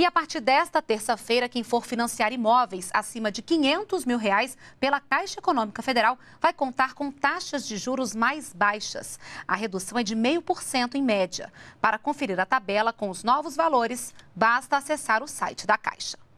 E a partir desta terça-feira, quem for financiar imóveis acima de 500 mil reais pela Caixa Econômica Federal vai contar com taxas de juros mais baixas. A redução é de 0,5% em média. Para conferir a tabela com os novos valores, basta acessar o site da Caixa.